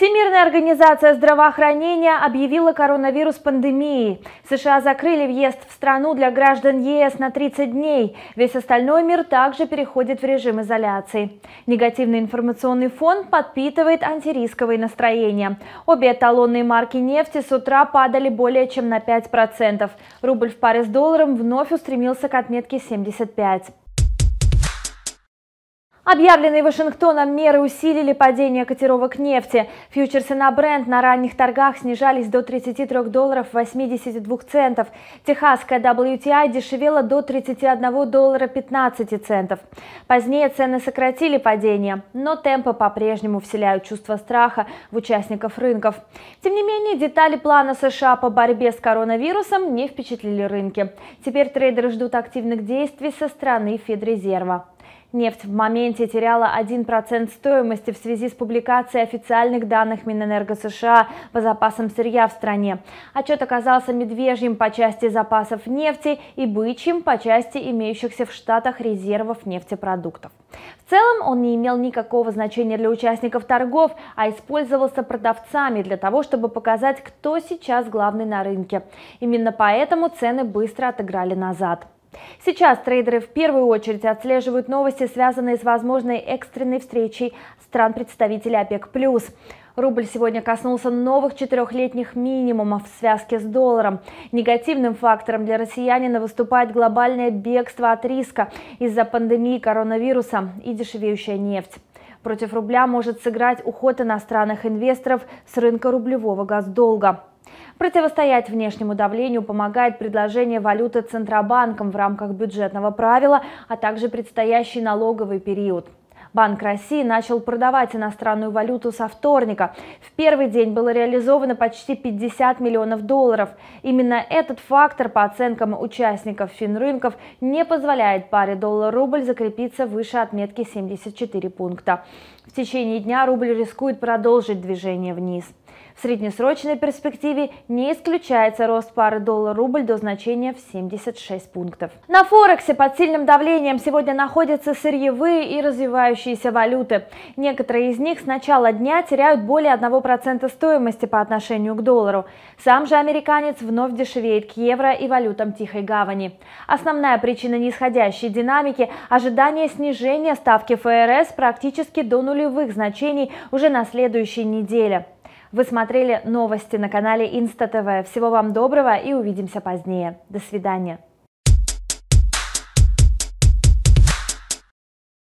Всемирная организация здравоохранения объявила коронавирус пандемией. США закрыли въезд в страну для граждан ЕС на 30 дней. Весь остальной мир также переходит в режим изоляции. Негативный информационный фон подпитывает антирисковые настроения. Обе эталонные марки нефти с утра падали более чем на 5%. Рубль в паре с долларом вновь устремился к отметке 75. Объявленные Вашингтоном меры усилили падение котировок нефти. Фьючерсы на бренд на ранних торгах снижались до 33 долларов 82 центов. Техасская WTI дешевела до 31 доллара 15 центов. Позднее цены сократили падение, но темпы по-прежнему вселяют чувство страха в участников рынков. Тем не менее, детали плана США по борьбе с коронавирусом не впечатлили рынки. Теперь трейдеры ждут активных действий со стороны Федрезерва. Нефть в моменте теряла 1% стоимости в связи с публикацией официальных данных Минэнерго США по запасам сырья в стране. Отчет оказался медвежьим по части запасов нефти и бычьим по части имеющихся в Штатах резервов нефтепродуктов. В целом он не имел никакого значения для участников торгов, а использовался продавцами для того, чтобы показать, кто сейчас главный на рынке. Именно поэтому цены быстро отыграли назад. Сейчас трейдеры в первую очередь отслеживают новости, связанные с возможной экстренной встречей стран-представителей ОПЕК+. Рубль сегодня коснулся новых четырехлетних минимумов в связке с долларом. Негативным фактором для россиянина выступает глобальное бегство от риска из-за пандемии коронавируса и дешевеющая нефть. Против рубля может сыграть уход иностранных инвесторов с рынка рублевого газдолга. Противостоять внешнему давлению помогает предложение валюты Центробанком в рамках бюджетного правила, а также предстоящий налоговый период. Банк России начал продавать иностранную валюту со вторника. В первый день было реализовано почти 50 миллионов долларов. Именно этот фактор, по оценкам участников финрынков, не позволяет паре доллар-рубль закрепиться выше отметки 74 пункта. В течение дня рубль рискует продолжить движение вниз. В среднесрочной перспективе не исключается рост пары доллар-рубль до значения в 76 пунктов. На Форексе под сильным давлением сегодня находятся сырьевые и развивающиеся валюты. Некоторые из них с начала дня теряют более 1% стоимости по отношению к доллару. Сам же американец вновь дешевеет к евро и валютам Тихой Гавани. Основная причина нисходящей динамики – ожидание снижения ставки ФРС практически до нулевых значений уже на следующей неделе. Вы смотрели новости на канале Инста ТВ. Всего вам доброго и увидимся позднее. До свидания.